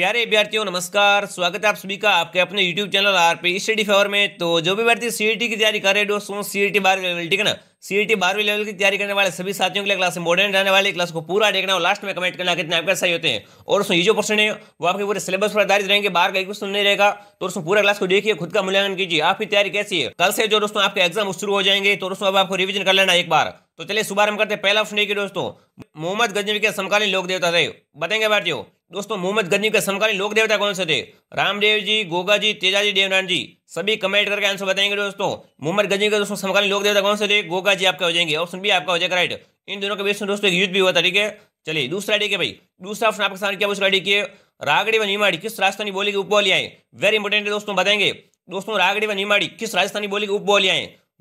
प्यारे विद्यार्थियों नमस्कार स्वागत है आप सभी का आपके अपने YouTube channel R P study favour में तो जो भी व्यक्ति सी e की तैयारी कर रहे हैं दोस्तों टी e बारहवीं लेवल ठीक है ना सी टी e बारहवीं लेवल की तैयारी करने वाले सभी साथियों के लिए क्लास इंपॉर्टेंट रहने वाले क्लास को पूरा देखना और लास्ट में कमेंट करना कितने आपके सही होते हैं और उसमें ये जो क्वेश्चन है वो आपके पूरे सिलेबस पर आधारित रहेंगे बाहर का क्वेश्चन तो नहीं रहेगा तो उसमें पूरा क्लास को देखिए खुद का मूल्यांकन कीजिए आपकी तैयारी कैसी है कल से जो दोस्तों आपके एग्जाम शुरू हो जाएंगे तो उसमें आपको रिविजन कर लेना एक बार तो चलिए शुभारंभ करते हैं पहला ऑप्शन देखिए दोस्तों मोहम्मद गजनवी के समकालीन लोक देवता रहे बताएंगे भारतीयों दोस्तों मोहम्मद गजनी के समकालीन लोक देवता कौन से थे रामदेव जी गोगा जी तेजाजी देवनाथ जी सभी कमेंट करके आंसर बताएंगे दोस्तों मोहम्मद गजनी के दोस्तों समकालीन लोक देवता कौन से थे गोगा जी आपका हो जाएंगे ऑप्शन भी आपका हो जाएगा राइट इन दोनों के बीच में दोस्तों युद्ध भी हुआ था ठीक है चलिए दूसरा ठीक है भाई दूसरा ऑप्शन आपके सामने क्या पूछ रहा है ठीक है रागड़ी व निमाड़ी किस राजस्थानी बोली की उपबोलियाँ वेरी इंपॉर्टेंट है दोस्तों बताएंगे दोस्तों रागड़ी व निमाड़ी किस राजस्थानी बोली की उपबोलियाँ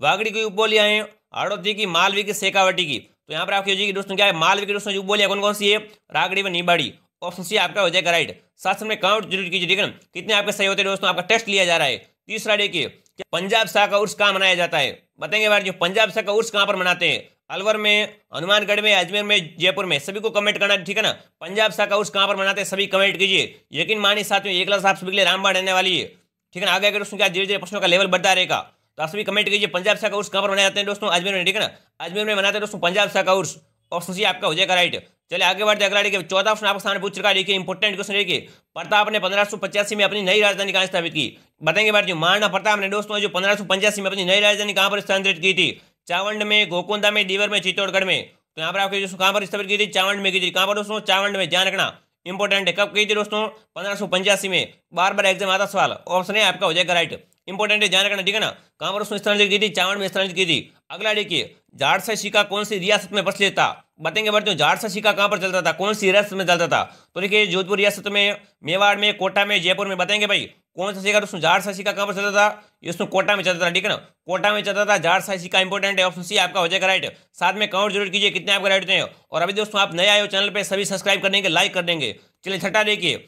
वागड़ी की उपबोलियाँ हैं आड़ोदी की मालवी की सेकावटी की तो यहाँ पर आपकी दोस्तों क्या है मालवी की दोस्तों उपबोलियाँ कौन कौन सी है रागड़ी व निमाड़ी ऑप्शन सी आपका हो जाएगा राइट साथ में काउंट जरूर कीजिए ठीक है ना कितने आपके सही होते हैं दोस्तों आपका टेस्ट लिया जा रहा है तीसरा देखिए पंजाब शाह का उर्स कहाँ मनाया जाता है बताएंगे बार जो पंजाब शाह का उर्स कहाँ पर मनाते हैं अलवर में हनुमानगढ़ में अजमेर में जयपुर में सभी को कमेंट करना ठीक है ना पंजाब शाह का उर्स कहाँ पर मनाते हैं सभी कमेंट कीजिए यकीन मानिए साथियों एक लाख आप सभी के लिए रामबाड़ रहने वाली है ठीक है ना आगे अगर उसमें क्या धीरे धीरे प्रश्नों का लेवल बढ़ता रहेगा तो आप सभी कमेंट कीजिए पंजाब शाह का उर्स कहाँ पर मनाया जाते हैं दोस्तों अजमेर में ठीक है ना अजमेर में मनाते हैं दोस्तों पंजाब शाह का उर्स ऑप्शन सी आपका हो जाएगा राइट चलिए आगे बढ़ते अगला देखिए चौदह ऑप्शन आपके सामने पूछ चुका देखिए इंपॉर्टेंट क्वेश्चन देखिए प्रताप ने पंद्रह में अपनी नई राजधानी कहाँ स्थापित की बताएंगे भारतीय महाराणा प्रताप ने दोस्तों जो पंद्रह में अपनी नई राजधानी कहाँ पर स्थानांतरित की थी चावंड में गोकुंदा में दीवर में चित्तौड़गढ़ में तो यहाँ पर आपके दोस्तों कहाँ पर स्थापित की थी चावंड में की थी कहाँ पर दोस्तों चावंड में ध्यान रखना इंपॉर्टेंट है कब की थी दोस्तों पंद्रह में बार बार एग्जाम आता सवाल ऑप्शन है आपका हो जाएगा राइट इंपॉर्टेंट है ध्यान रखना ठीक है ना कहाँ पर दोस्तों स्थानांतरित की थी चावंड में स्थानांतरित की थी अगला देखिए झारसा सिक्का कौन सी रियासत में बस लेता बताएंगे बढ़ते झारसा सिक्का कहाँ पर चलता था कौन सी रियासत में चलता था तो देखिए जोधपुर रियासत में मेवाड़ में कोटा में जयपुर में बताएंगे भाई कौन सा सिक्का दोस्तों झारसा सिक्का कहाँ पर चलता था ये दोस्तों कोटा में चलता था ठीक है ना कोटा में चलता था झारसा सिक्का इंपॉर्टेंट है ऑप्शन सी आपका हो जाएगा राइट साथ में कमेंट जरूर कीजिए कितने आपका राइट हैं और अभी दोस्तों आप नए आए हो चैनल पर सभी सब्सक्राइब कर देंगे लाइक कर देंगे चलिए छठा देखिए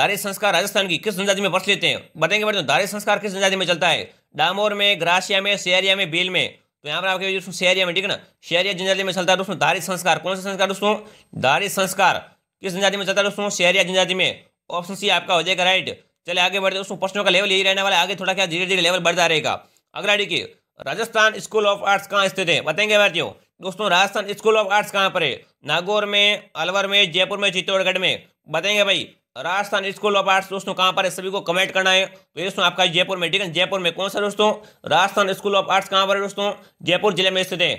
धारे संस्कार राजस्थान की किस जनजाति में बस लेते हैं बताएंगे बढ़ते धारे संस्कार किस जनजाति में चलता है डामोर में ग्रासिया में सेरिया में बेल में तो यहाँ पर आपके दोस्तों शहरिया में ठीक है ना शहरिया जनजाति में चलता है दोस्तों दारिद संस्कार कौन सा संस्कार दोस्तों दारिद संस्कार किस जनजाति में चलता है दोस्तों शहरिया जनजाति में ऑप्शन सी आपका हो जाएगा राइट चले आगे बढ़ते दोस्तों प्रश्नों का लेवल यही रहने वाला है आगे थोड़ा क्या धीरे धीरे लेवल बढ़ता रहेगा अगला देखिए राजस्थान स्कूल ऑफ आर्ट्स कहाँ स्थित है बताएंगे भारतीय दोस्तों राजस्थान स्कूल ऑफ आर्ट्स कहाँ पर है नागौर में अलवर में जयपुर में चित्तौड़गढ़ में बताएंगे भाई राजस्थान स्कूल ऑफ आर्ट्स दोस्तों कहाँ पर है सभी को कमेंट करना है तो दोस्तों आपका जयपुर में ठीक है जयपुर में कौन सा दोस्तों राजस्थान स्कूल ऑफ आर्ट्स कहाँ पर है दोस्तों जयपुर जिले में स्थित है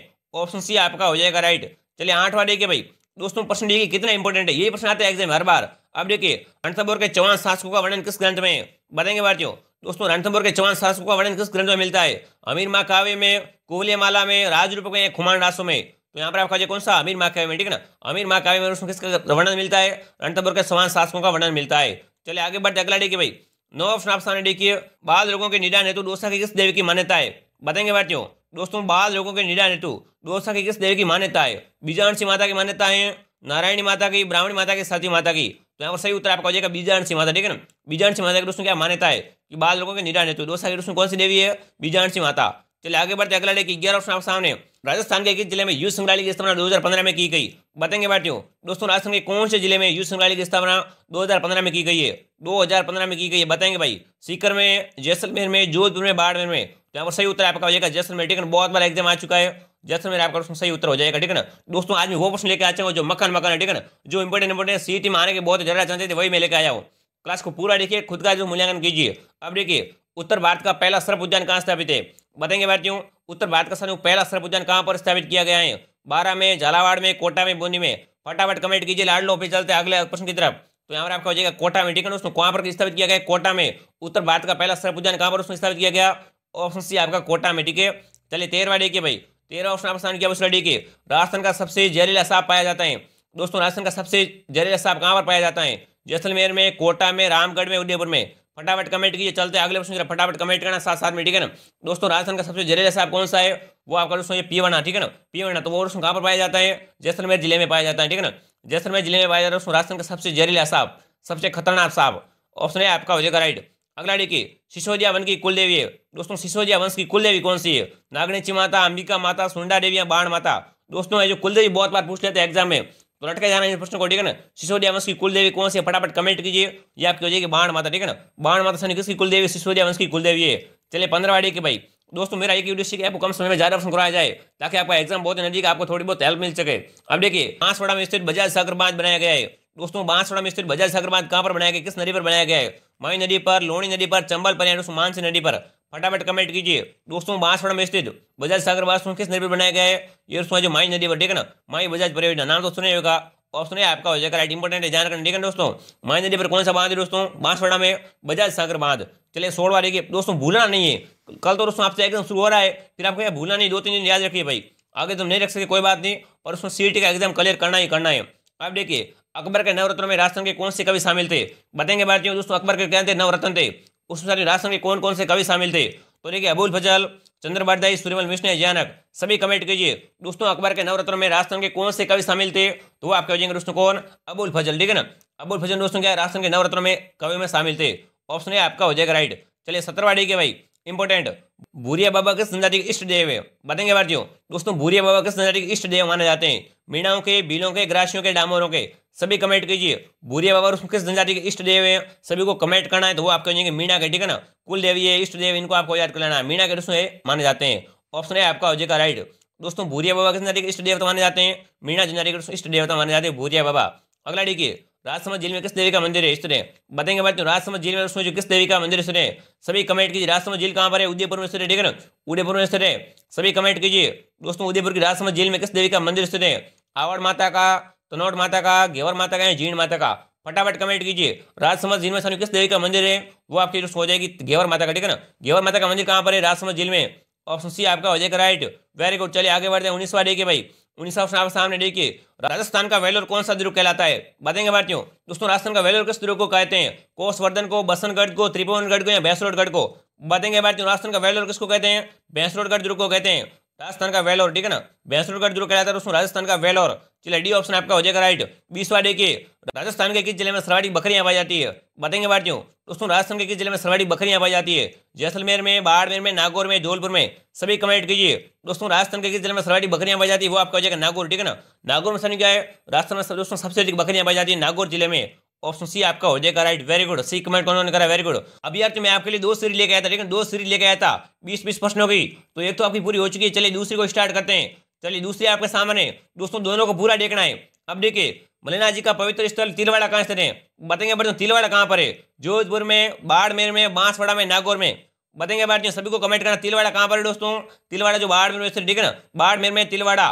ऑप्शन सी आपका हो जाएगा राइट चलिए आठवा देखिए भाई दोस्तों प्रश्न देखिए कितना इंपॉर्टेंट है यही प्रश्न आते हैं एग्जाम हर बार अब देखिए रणथंभौर के चौहान शासकों का वर्णन किस ग्रंथ में बताएंगे भारतीयों दोस्तों रणथंभौर के चौहान शासकों का वर्णन किस ग्रंथ में मिलता है अमीर मा में कोवलिया माला में राजरूप में खुमान रासों में तो यहाँ पर आपका जो कौन सा अमीर महाकाव्य में ठीक है ना अमीर महाकाव्य में उसमें किसका वर्णन मिलता है रणथपुर के समान शासकों का वर्णन मिलता है चलिए आगे बढ़ते अगला देखिए भाई नौ ऑप्शन आप सामने देखिए बाल लोगों के निदान हेतु दोसा की किस देवी की मान्यता है बताएंगे भारतीयों दोस्तों बाल लोगों के निदान हेतु दोसा की किस देवी की मान्यता है बीजांशी माता की मान्यता है नारायणी माता की ब्राह्मणी माता की सती माता की तो यहाँ पर सही उत्तर आपका हो जाएगा बीजांशी माता ठीक है ना बीजांशी माता की दोस्तों क्या मान्यता है कि बाल लोगों के निदान हेतु दोसा की दोस्तों कौन सी देवी है बीजांशी माता चलिए आगे बढ़ते अगला लेके ग्यारह ऑप्शन आप सामने राजस्थान के किस जिले में युद्ध संग्रहालय की स्थापना 2015 में की गई बताएंगे बैठियो दोस्तों राजस्थान के कौन से जिले में युद्ध संग्रहालय की स्थापना 2015 में की गई है 2015 में की गई है बताएंगे भाई सीकर में जैसलमेर में जोधपुर में बाड़मेर में तो यहाँ पर सही उत्तर आपका हो जाएगा जैसलमेर ठीक है बहुत बार एग्जाम आ चुका है जैसलमेर आपका प्रश्न सही उत्तर हो जाएगा ठीक है ना दोस्तों आज मैं वो प्रश्न लेकर आ चाहूँ जो मकान मकान है ठीक है ना जो इंपोर्टेंट इंपोर्टेंट सी में आने के बहुत ज़्यादा चाहते थे वही मैं लेकर आया हूँ क्लास को पूरा देखिए खुद का जो मूल्यांकन कीजिए अब देखिए उत्तर भारत का पहला सर्प उद्यान कहाँ स्थापित है बताएंगे भारतीयों उत्तर भारत का सर्व पहला सर्प उद्यान कहाँ पर स्थापित किया गया है बारह में झालावाड़ में कोटा में बूंदी में फटाफट कमेंट कीजिए लाड लो फिर चलते अगले प्रश्न की तरफ तो यहाँ पर आपका हो जाएगा कोटा में ठीक है दोस्तों कहाँ पर स्थापित किया गया कोटा में उत्तर भारत का पहला सर्प उद्यान कहाँ पर उसमें स्थापित किया गया ऑप्शन सी आपका कोटा में ठीक है चलिए तेरहवा के भाई तेरह ऑप्शन आपने किया उसका के राजस्थान का सबसे जहरीला सांप पाया जाता है दोस्तों राजस्थान का सबसे जहरीला सांप कहाँ पर पाया जाता है जैसलमेर में कोटा में रामगढ़ में उदयपुर में फटाफट कमेंट कीजिए चलते अगले प्रश्न की फटाफट कमेंट करना साथ साथ में ठीक है ना दोस्तों राजस्थान का सबसे जहरीला सांप कौन सा है वो आपका दोस्तों ये पीवना ठीक है ना पीवना तो वो दोस्तों कहाँ पर पाया जाता है जैसलमेर जिले में पाया जाता है ठीक है ना जैसलमेर जिले में पाया जाता है दोस्तों राजस्थान का सबसे जहरीला साहब सबसे खतरनाक साहब ऑप्शन है आपका हो जाएगा राइट अगला देखिए सिसोदिया वन की कुल देवी है दोस्तों सिसोदिया वंश की कुल देवी कौन सी है नागणीची माता अंबिका माता सुंडा देवी या बाण माता दोस्तों ये जो कुल देवी बहुत बार पूछ लेते हैं एग्जाम में तो लटके जाना इस प्रश्न को ठीक है ना सिसोदिया वंश की कुलदेवी कौन सी है फटाफट कमेंट कीजिए ये आपकी हो जाएगी बाण माता ठीक है ना बाण माता सनी किसकी कुलदेवी सिसोदिया वंश की कुलदेवी है चलिए पंद्रह की भाई दोस्तों मेरा एक वीडियो सीखे आपको कम समय में ज्यादा प्रश्न कराया जाए ताकि आपका एग्जाम बहुत नजदीक आपको थोड़ी बहुत हेल्प मिल सके अब देखिए बांसवाड़ा में स्थित बजाज सागर बांध बनाया गया है दोस्तों बांसवाड़ा में स्थित बजाज सागर बांध कहाँ पर बनाया गया किस नदी पर बनाया गया है मई नदी पर लोणी नदी पर चंबल पर या दोस्तों मानसी नदी पर फटाफट कमेंट कीजिए दोस्तों बांसवाड़ा में स्थित बजाज सागर बांस किस नदी पर बनाया गया है ये सुना जो माई नदी पर ठीक है ना माई बजाज परियोजना नाम तो सुने होगा ऑप्शन है आपका हो जाएगा राइट इंपॉर्टेंट है ध्यान रखना ठीक है दोस्तों माई नदी पर कौन सा बांध है दोस्तों बांसवाड़ा में बजाज सागर बांध चलिए सोलवा देखिए दोस्तों भूलना नहीं है कल तो दोस्तों आपसे एकदम शुरू हो रहा है फिर आपको यहाँ भूलना नहीं दो तीन दिन याद रखिए भाई आगे तुम तो नहीं रख सके कोई बात नहीं और उसमें सी का एग्जाम क्लियर करना ही करना है आप देखिए अकबर के नवरत्न में राजस्थान के कौन से कवि शामिल थे बताएंगे भारतीय दोस्तों अकबर के क्या थे नवरत्न थे उसमें सारी राष्ट्र के कौन कौन से कवि शामिल थे तो देखिए अबुल फजल चंद्रबादाई सूर्यमल मिश्र जयानक सभी कमेंट कीजिए दोस्तों अखबार के नवरत्न में राजस्थान के कौन से कवि शामिल थे तो वो आपके हो जाएंगे दोस्तों कौन अबुल फजल ठीक है ना अबुल फजल दोस्तों क्या राजस्थान के नवरत्न में कवि में शामिल थे ऑप्शन है आपका हो जाएगा राइट चलिए सत्रवाड़ी के भाई इंपॉर्टेंट भूरिया बाबा किस जनजाति के इष्ट देव है बताएंगे भारतीयों दोस्तों भूरिया बाबा किस जनजाति के इष्ट देव माने जाते हैं मीणाओं के बीलों के ग्रासियों के डामोरों के सभी कमेंट कीजिए भूरिया बाबा उसमें किस जनजाति के इष्ट देव है सभी को कमेंट करना है तो वो आप कहेंगे मीणा के ठीक है ना कुल देवी है इष्ट देव इनको आपको याद कर लेना है मीणा के दोस्तों माने जाते हैं ऑप्शन है आपका अजय का राइट दोस्तों भूरिया बाबा किस जनजाति के इष्ट देवता माने जाते हैं मीणा जनजाति के इष्ट देवता माने जाते हैं भूरिया बाबा अगला देखिए राजसमंद जिले में किस देवी का मंदिर है सुने बताएंगे बात तो राजसमंद जिले में जो किस देवी का मंदिर सुने सभी कमेंट कीजिए राजसमंद जिले कहाँ पर है उदयपुर में है ठीक है ना उदयपुर में है सभी कमेंट कीजिए दोस्तों उदयपुर की राजसमंद जिले में किस देवी का मंदिर सुने आवड़ माता का तनौट माता का घेवर माता का या जीण माता का फटाफट कमेंट कीजिए राजसमंद जिले में किस देवी का मंदिर है वो आपकी दोस्त हो जाएगी घेवर माता का ठीक है ना घेवर माता का मंदिर कहाँ पर है राजसमंद जिले में ऑप्शन सी आपका हो जाएगा राइट वेरी गुड चलिए आगे बढ़ते हैं उन्नीसवा डे के भाई उन्नीसवा प्रश्न आपके सामने देखिए राजस्थान का वेलोर कौन सा दुर्ग कहलाता है बताएंगे भारतीयों दोस्तों राजस्थान का वेलोर किस दुर्ग को कहते हैं कोसवर्धन को बसनगढ़ को त्रिभुवनगढ़ को या भैंसरोडगढ़ को बताएंगे भारतीयों राजस्थान का वेलोर किसको कहते हैं भैंसरोडगढ़ दुर्ग को कहते हैं राजस्थान का वेलोर ठीक है ना भैंसरोडगढ़ दुर्ग कहलाता है दोस्तों राजस्थान का वेलोर चलिए डी ऑप्शन आपका हो जाएगा राइट बीसवा के राजस्थान के किस जिले में सर्वाधिक बकरियां पाई जाती है बताएंगे भारतीयों दोस्तों राजस्थान के किस जिले में सर्वाधिक बकरियां पाई जाती है जैसलमेर में बाड़मेर में नागौर में जोलपुर में सभी कमेंट कीजिए दोस्तों राजस्थान के किस जिले में सर्वाधिक बकरियां पाई जाती है वो आपका हो जाएगा नागौर ठीक है ना नागौर में सर क्या है राजस्थान में दोस्तों सबसे अधिक बकरियां पाई जाती है नागौर जिले में ऑप्शन सी आपका हो जाएगा right very good C comment कौन करा वेरी गुड अभी यार तो मैं आपके लिए दो सीरीज लेके आया था लेकिन दो सीरीज लेके आया था बीस बीस प्रश्नों की तो एक तो आपकी पूरी हो चुकी है चलिए दूसरी को स्टार्ट करते हैं चलिए दूसरी आपके सामने दोस्तों दोनों को पूरा देखना है अब देखिए मलिनाथ जी का पवित्र स्थल तिलवाड़ा कहाँ स्थित है बताएंगे बच्चों तिलवाड़ा कहाँ पर है जोधपुर में बाड़मेर में बांसवाड़ा में नागौर में बताएंगे बच्चों सभी को कमेंट करना तिलवाड़ा कहाँ पर है दोस्तों तिलवाड़ा जो बाड़मेर में स्थित ठीक है ना बाड़मेर में तिलवाड़ा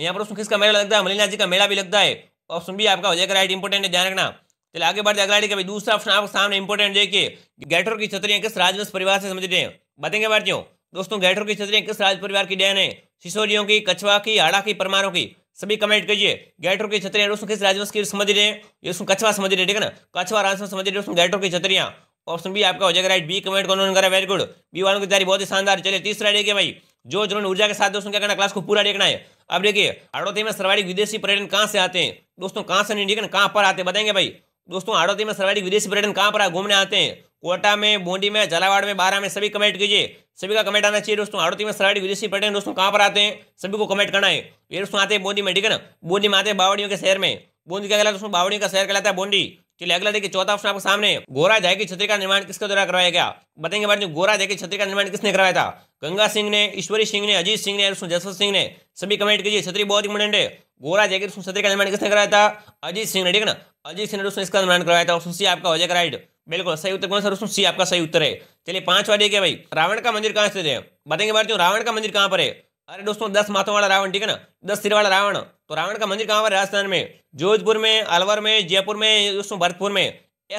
यहाँ पर उसमें किसका मेला लगता है मलिना जी का मेला भी लगता है ऑप्शन भी आपका हो जाएगा राइट इंपोर्टेंट है ध्यान रखना चलिए आगे बढ़ते अगला का दूसरा ऑप्शन आपके सामने इंपोर्टेंट देखिए गैटर की छतरियाँ किस राजवंश परिवार से समझते हैं बताएंगे बच्चों दोस्तों गैठों की छतरियां किस राज परिवार की देन है सिसोरियों की कछवा की हाड़ा की परमारों की सभी कमेंट कीजिए गैठों की छतरियाँ दोस्तों किस राजवंश की समझ रहे हैं उसमें कछवा समझ रहे ठीक है ना कछवा राजवंश समझ रहे उसमें गैठों की छतरियाँ ऑप्शन बी आपका हो जाएगा राइट बी कमेंट कौन करा वेरी गुड बी वालों की तैयारी बहुत ही शानदार चलिए तीसरा देखिए भाई जो जिन्होंने ऊर्जा के साथ दोस्तों क्या करना क्लास को पूरा देखना है अब देखिए हाड़ौती में सर्वाधिक विदेशी पर्यटन कहाँ से आते हैं दोस्तों कहाँ से नहीं ठीक है ना कहाँ पर आते हैं बताएंगे भाई दोस्तों हाड़ौती में सर्वाधिक विदेशी पर्यटन कहाँ पर घूमने आते हैं कोटा में बूंदी में झालावाड़ में बारह में सभी कमेंट कीजिए सभी का कमेंट आना चाहिए दोस्तों आरोपी में सराड़ी विदेशी पर्यटन दोस्तों कहाँ पर आते हैं सभी को कमेंट करना है ये दोस्तों आते हैं बूंदी में ठीक है ना बूंदी में आते हैं बावड़ियों के शहर में बूंदी क्या कहलाता दोस्तों बावड़ियों का शहर कहलाता है बूंदी चलिए अगला देखिए चौथा ऑप्शन आपके सामने गोरा जाए की छतरी का निर्माण किसके द्वारा करवाया गया बताएंगे बारे गोरा जाए की छतरी का निर्माण किसने करवाया था गंगा सिंह ने ईश्वरी सिंह ने अजीत सिंह ने जसवंत सिंह ने सभी कमेंट कीजिए छतरी बहुत इंपोर्टेंट है गोरा जाए की छतरी का निर्माण किसने कराया था अजीत सिंह ने ठीक है ना अजीत सिंह ने दोस्तों इसका निर्माण करवाया था ऑप्शन सी आपका हो जाएगा राइट बिल्कुल सही उत्तर कौन सा दोस्तों सी आपका सही उत्तर है चलिए पांचवा देखिए भाई रावण का मंदिर कहाँ स्थित है बताएंगे बार रावण का मंदिर कहाँ पर है अरे दोस्तों दस माथों वाला रावण ठीक है ना दस सिर वाला रावण तो रावण का मंदिर कहाँ पर है राजस्थान में जोधपुर में अलवर में जयपुर में दोस्तों भरतपुर में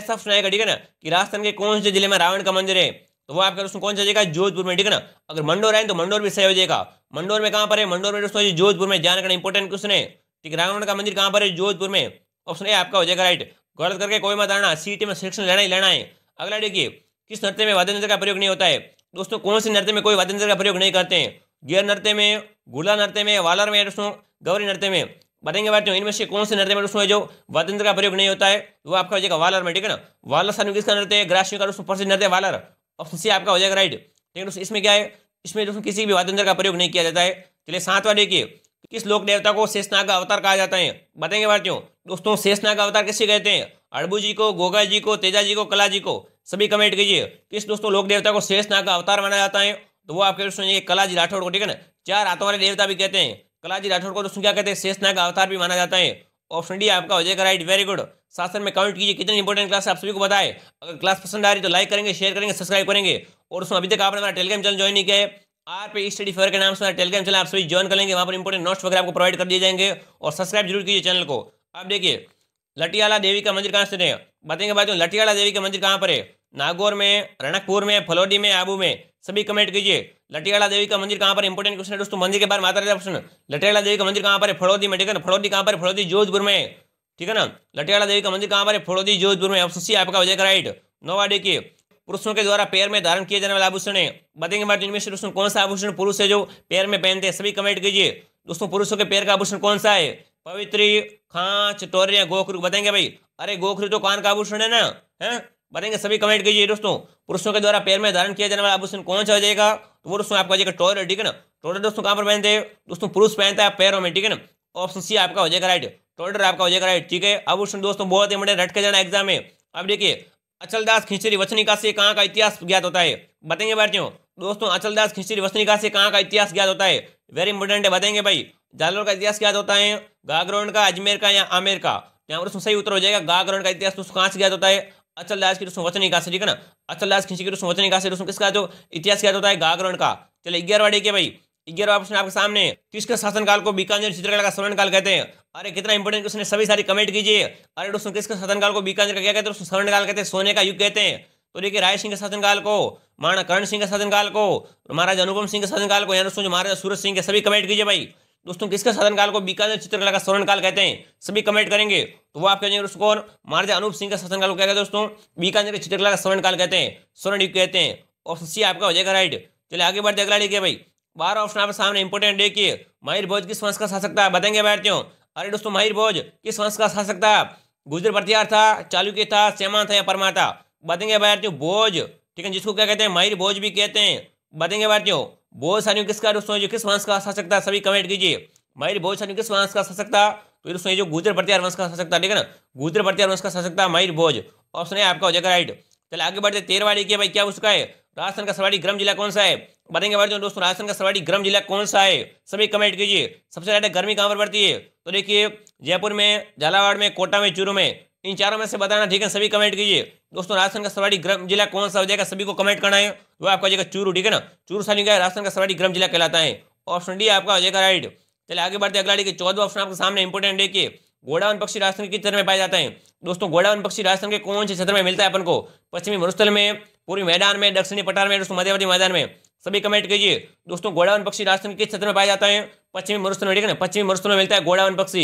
ऐसा सुनाएगा ठीक है ना कि राजस्थान के कौन से जिले में रावण का मंदिर है तो वो आपका दोस्तों कौन सा जगह जोधपुर में ठीक है ना अगर मंडोर आए तो मंडोर भी सही हो जाएगा मंडोर में कहाँ पर है मंडोर में दोस्तों जोधपुर में जाने का इंपॉर्टेंट क्वेश्चन है ठीक रावण का मंदिर कहाँ पर है जोधपुर में ऑप्शन ए आपका हो जाएगा राइट गलत करके कोई मत आना सीटी में सिलेक्शन लेना ही लेना है अगला देखिए किस नृत्य में वाद्य का प्रयोग नहीं होता है दोस्तों कौन से नृत्य में कोई वाद्य का प्रयोग नहीं करते हैं गियर नृत्य में गुड़ा नृत्य में वालर में दोस्तों गौरी नृत्य में बताएंगे बात इनमें से कौन से नृत्य में दोस्तों जो वाद्य का प्रयोग नहीं होता है वो आपका हो जाएगा वालर में ठीक है ना वालर स्थान किसका नृत्य है ग्रास का दोस्तों प्रसिद्ध नृत्य वालर ऑप्शन सी आपका हो जाएगा राइट ठीक है दोस्तों इसमें क्या है इसमें दोस्तों किसी भी वाद्य का प्रयोग नहीं किया जाता है चलिए सातवा देखिए किस लोक देवता को शेषनाग का अवतार कहा जाता है बताएंगे भारतीयों दोस्तों शेषनाग का अवतार किसे कहते हैं अड़बू जी को गोगा जी को तेजा जी को कला जी को सभी कमेंट कीजिए किस दोस्तों लोक देवता को शेषनाग का अवतार माना जाता है तो वो आपके दोस्तों कला जी राठौड़ को ठीक है ना चार हाथों वाले देवता भी कहते हैं कलाजी राठौड़ को दोस्तों क्या कहते हैं शेषनाग का अवतार भी माना जाता है ऑप्शन डी आपका हो जाएगा राइट वेरी गुड शासन में कमेंट कीजिए कितनी इंपॉर्टेंट क्लास आप सभी को बताए अगर क्लास पसंद आ रही तो लाइक करेंगे शेयर करेंगे सब्सक्राइब करेंगे और उसमें अभी तक आपने हमारा टेलीग्राम चैनल ज्वाइन नहीं किया है आर पे स्टडी फेयर के नाम से टेलीग्राम चैनल आप सभी ज्वाइन कर लेंगे वहाँ पर इंपोर्टेंट नोट्स वगैरह आपको प्रोवाइड कर दिए जाएंगे और सब्सक्राइब जरूर कीजिए चैनल को अब देखिए लटियाला देवी का मंदिर कहाँ से है बताएंगे बात लटियाला देवी का मंदिर कहाँ पर है नागौर में रणकपुर में फलोडी में आबू में सभी कमेंट कीजिए लटियाला देवी का मंदिर कहाँ पर इंपोर्टेंट क्वेश्चन है दोस्तों मंदिर के बारे में आता रहता है लटियाला देवी का मंदिर कहाँ पर है फलोदी में ठीक है ना कहाँ पर फलोदी जोधपुर में ठीक है ना लटियाला देवी का मंदिर कहाँ पर है फलोदी जोधपुर में सी आपका हो जाएगा राइट नोवा देखिए पुरुषों के द्वारा पैर में धारण किए जाने वाले आभूषण है बताएंगे हमारे जिनमें से दोस्तों कौन सा आभूषण पुरुष है जो पैर में पहनते हैं सभी कमेंट कीजिए दोस्तों पुरुषों के पैर का आभूषण कौन सा है पवित्री खांच टोरिया गोखरू बताएंगे भाई अरे गोखरू तो कान का आभूषण है ना है बताएंगे सभी कमेंट कीजिए दोस्तों पुरुषों के द्वारा पैर में धारण किया जाने वाला आभूषण कौन सा हो जाएगा तो वो दोस्तों आपका जाएगा टोर ठीक है ना टोडर दोस्तों कहाँ पर पहनते हैं दोस्तों पुरुष पहनता है पैरों में ठीक है ना ऑप्शन सी आपका हो जाएगा राइट टोडर आपका हो जाएगा राइट ठीक है आभूषण दोस्तों बहुत ही बड़े रटके जाना एग्जाम में अब देखिए अचलदास खिचड़ी वचनिका से कहाँ का इतिहास ज्ञात होता है बताएंगे भारतीयों दोस्तों अचलदास खिचड़ी वचनिका से कहाँ का इतिहास ज्ञात होता है वेरी इंपॉर्टेंट है बताएंगे भाई जालौर का इतिहास ज्ञात होता है गागरोन का अजमेर का या आमेर का यहाँ पर उसमें सही उत्तर हो जाएगा गागरोन का इतिहास तो कहाँ से ज्ञात होता है अचलदास की रस्म वचनिका से ठीक है ना अचलदास खिचड़ी की रस्म वचनिका से रस्म किसका जो इतिहास ज्ञात होता है गागरोन का चलिए ग्यारह के भाई ग्यारह ऑप्शन आपके सामने किसके शासनकाल को बीकानेर चित्रकला का स्वर्णकाल काल कहते हैं अरे कितना इंपॉर्टेंट क्वेश्चन है सभी सारी कमेंट कीजिए अरे दोस्तों किसके शासनकाल को बीकानेर का क्या कहते हैं स्वर्ण काल कहते हैं सोने का युग कहते हैं तो देखिए राय सिंह के शासनकाल को महाराणा करण सिंह के शासनकाल को महाराज अनुपम सिंह के शासनकाल को या दोस्तों महाराजा सूरज सिंह के सभी कमेंट कीजिए भाई दोस्तों किसके शासनकाल को बीकानेर चित्रकला का स्वर्ण काल कहते हैं सभी कमेंट करेंगे तो वो आप कह उसको महाराजा अनूप सिंह का शासनकाल को क्या कहते हैं दोस्तों बीकानेर चित्रकला का स्वर्ण काल कहते हैं स्वर्ण युग कहते हैं ऑप्शन सी आपका हो जाएगा राइट चलिए आगे बढ़ते अगला लिखिए भाई बारह ऑप्शन आपके सामने इंपोर्टेंट डे की माहिर भोज किस वंश का शासक था बताएंगे भारतीयों अरे दोस्तों माहिर भोज किस वंश का शासक था गुजर प्रतिहार था चालुक्य था श्यामा था या परमा था बताएंगे भारतीयों भोज ठीक है जिसको क्या कहते हैं माहिर भोज भी कहते हैं बताएंगे भारतीयों भोज सानियो किसका दोस्तों जो किस वंश का शासक था सभी कमेंट कीजिए माहिर भोज सानियो किस वंश का शासक था तो दोस्तों ये जो गुजर प्रतिहार वंश का शासक था ठीक है ना गुजर प्रतिहार वंश का शासक था माहिर भोज ऑप्शन है आपका हो जाएगा राइट चलिए आगे बढ़ते तेरह वाली देखिए भाई क्या उसका है राजस्थान का सर्वाधिक गर्म जिला कौन सा है बताएंगे हमारे दोस्तों राजस्थान का सर्वाधिक गर्म जिला कौन सा है सभी कमेंट कीजिए सबसे ज़्यादा गर्मी कहाँ पर बढ़ती है तो देखिए जयपुर में झालावाड़ में कोटा में चूरू में इन चारों में से बताना ठीक है सभी कमेंट कीजिए दोस्तों राजस्थान का सर्वाधिक गर्म जिला कौन सा हो जाएगा सभी को कमेंट करना है वो आपका हो जाएगा चूरू ठीक है ना चूरू साली का राजस्थान का सर्वाधिक गर्म जिला कहलाता है ऑप्शन डी आपका हो जाएगा राइट चले आगे बढ़ते अगला देखिए चौदह ऑप्शन आपके सामने इंपोर्टेंट देखिए घोड़ावन पक्षी राजस्थान के किस क्षेत्र में पाया जाता है दोस्तों घोड़ावन पक्षी राजस्थान के कौन से क्षेत्र में मिलता है अपन को पश्चिमी मरुस्थल में पूरे मैदान में दक्षिणी पटार में दोस्तों मध्यवर्ती मैदान में सभी कमेंट कीजिए दोस्तों घोड़ावन पक्षी राजस्थान के क्षेत्र में पाया जाता है पश्चिमी मरुस्थल में ठीक है पश्चिमी मरुस्थल में मिलता है घोड़ावन पक्षी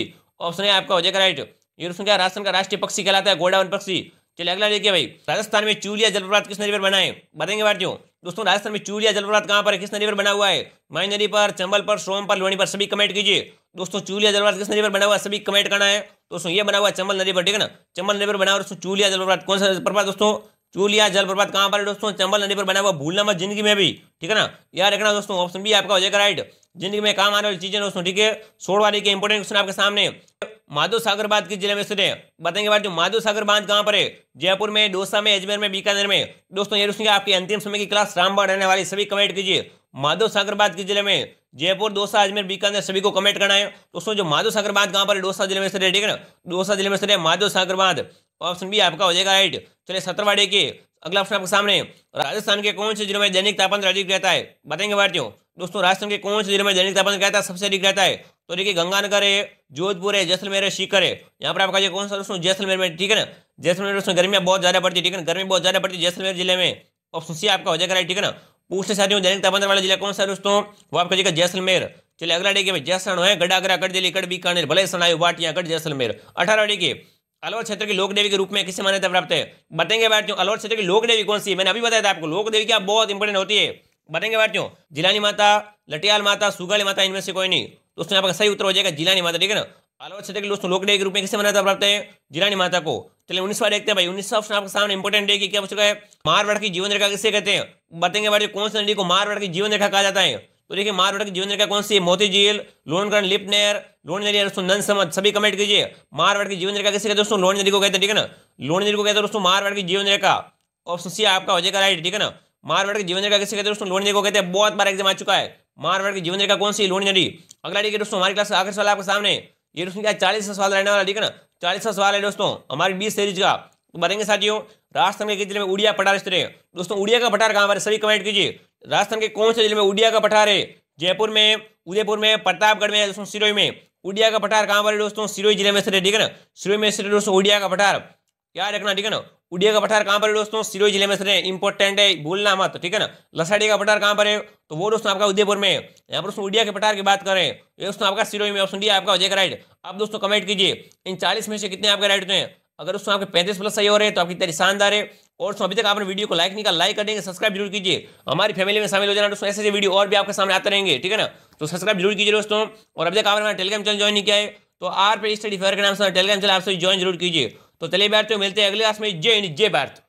ऑप्शन है आपका हो जाएगा राइट ये दोस्तों क्या राजस्थान का राष्ट्रीय पक्षी कहलाता है घोड़ावन पक्षी चलिए अगला देखिए भाई राजस्थान में चूलिया जलप्रपात किस नदी पर बना है बताएंगे भारतीयों दोस्तों राजस्थान में चूलिया जलप्रपात कहाँ पर है किस नदी पर बना हुआ है माई नदी पर चंबल पर सोम पर लोहनी पर सभी कमेंट कीजिए दोस्तों चूलिया जलप्रपात किस नदी पर बना हुआ है सभी कमेंट करना है दोस्तों ये बना हुआ चंबल नदी पर ठीक है ना चंबल नदी पर बना हुआ दोस्तों चूलिया जलप्रपात कौन सा जलप्रपात दोस्तों चूलिया जलप्रपात कहाँ पर है दोस्तों चंबल नदी पर बना हुआ भूलना मत जिंदगी में भी ठीक है ना यार रखना दोस्तों ऑप्शन बी आपका हो जाएगा राइट जिंदगी में काम आने वाली चीजें दोस्तों ठीक है वाली के इंपोर्टेंट क्वेश्चन आपके सामने माधो सागर बांध किस जिले में स्थित है बताएंगे बात माधो सागर बांध कहाँ पर है जयपुर में डोसा में अजमेर में बीकानेर में दोस्तों ये रुकेंगे आपकी अंतिम समय की क्लास रामबाण रहने वाली सभी कमेंट कीजिए माधो सागर बांध किस जिले में जयपुर डोसा अजमेर बीकानेर सभी को कमेंट करना है दोस्तों जो माधो सागर बांध कहाँ पर है डोसा जिले में स्थित है ठीक है ना डोसा जिले में स्थित है माधो सागर बांध ऑप्शन बी आपका हो जाएगा राइट चलिए सत्रवाड़े के अगला ऑप्शन आपके सामने राजस्थान के कौन से जिलों में दैनिक तापमान अधिक रहता है बताएंगे भारतीयों दोस्तों राजस्थान के कौन से जिलों में दैनिक तापमान रहता है सबसे अधिक रहता है तो देखिए गंगानगर है जोधपुर है जैसलमेर है सीकर है यहाँ पर आपका कौन सा दोस्तों जैसलमेर में ठीक है ना जैसलमेर दोस्तों गर्मियाँ बहुत ज़्यादा पड़ती है ठीक है ना गर्मी बहुत ज़्यादा पड़ती है जैसलमेर जिले में ऑप्शन सी आपका हो जाएगा ठीक है ना पूछते साथियों दैनिक तापंतर वाला जिला कौन सा दोस्तों वो आपका जगह जैसलमेर चलिए अगला देखिए भाई जैसण है गडागरा गढ़ दिल्ली गढ़ बीकानेर भले सणायु वाटिया गढ़ जैसलमेर अठारह देखिए अलवर क्षेत्र की लोकदेवी के रूप में किसे मान्यता प्राप्त है बताएंगे बैठ अलवर क्षेत्र की लोकदेवी कौन सी मैंने अभी बताया था आपको देवी क्या बहुत इंपॉर्टेंट होती है बनेंगे भारतीयों जिलानी माता लटियाल माता सुगाली माता इनमें से कोई नहीं तो उसमें आपका सही उत्तर हो जाएगा जिलानी माता ठीक है ना अलवर क्षेत्र के दोस्तों लोकडे के रूप में किसे मनाया जाता है जिलानी माता को चलिए उन्नीस बार देखते हैं भाई उन्नीसवा ऑप्शन आपके सामने इंपॉर्टेंट है कि क्या पूछा है मारवाड़ की जीवन रेखा किसे कहते हैं बताएंगे बैठे कौन सी नदी को मारवाड़ की जीवन रेखा कहा जाता है तो देखिए मारवाड़ की जीवन रेखा कौन सी मोती झील लोनगढ़ लिपनेर लोन नदी दोस्तों नंद समझ सभी कमेंट कीजिए मारवाड़ की जीवन रेखा किसे कहते दोस्तों लोन नदी को कहते हैं ठीक है ना लोन नदी को कहते हैं दोस्तों मारवाड़ की जीवन रेखा ऑप्शन सी आपका हो जाएगा राइट ठीक है ना मारवाड़ की जीवन रेखा किसे कहते हैं दोस्तों को कहते हैं बहुत बार एग्जाम आ चुका है मारवाड़ की जीवन रेखा कौन सी लोनी नदी अगला देखिए दोस्तों हमारी क्लास आखिर सवाल आपके सामने ये दोस्तों क्या चालीस सवाल रहने वाला ठीक है ना चालीस सवाल है दोस्तों हमारी बीस सीरीज का तो साथियों राजस्थान के किस जिले में उड़िया पठार स्थित है दोस्तों उड़िया का पठार कहाँ पर सभी कमेंट कीजिए राजस्थान के कौन से जिले में उड़िया का पठार है जयपुर में उदयपुर में प्रतापगढ़ में दोस्तों सिरोही में उड़िया का पठार कहाँ पर है दोस्तों सिरोही जिले में स्थित है ठीक है ना सिरोई में स्थित दोस्तों उड़िया का पठार याद रखना ठीक है ना उड़िया का पठार कहाँ पर है दोस्तों सिरोही जिले में से इंपॉर्टेंट है भूलना मत ठीक है ना लसाड़ी का पठार कहाँ पर है तो वो दोस्तों आपका उदयपुर में है यहाँ पर दोस्तों उड़िया के पठार की बात करें ये दोस्तों आपका सिरोही में ऑप्शन डी आपका हो जाएगा राइट आप दोस्तों कमेंट कीजिए इन चालीस में से कितने आपके राइट हैं अगर दोस्तों आपके पैंतीस प्लस सही हो रहे हैं तो आपकी तैयारी शानदार है और दोस्तों अभी तक आपने वीडियो को लाइक नहीं किया लाइक कर देंगे सब्सक्राइब जरूर कीजिए हमारी फैमिली में शामिल हो जाना दोस्तों ऐसे ऐसे वीडियो और भी आपके सामने आते रहेंगे ठीक है ना तो सब्सक्राइब जरूर कीजिए दोस्तों और अभी तक आपने हमारा टेलीग्राम चैनल ज्वाइन नहीं किया है तो आर पे स्टडी फेयर के नाम से टेलीग्राम चैनल आपसे ज्वाइन जरूर कीजिए तो चलिए बैठते मिलते हैं अगले क्लास में जय हिंद जय भारत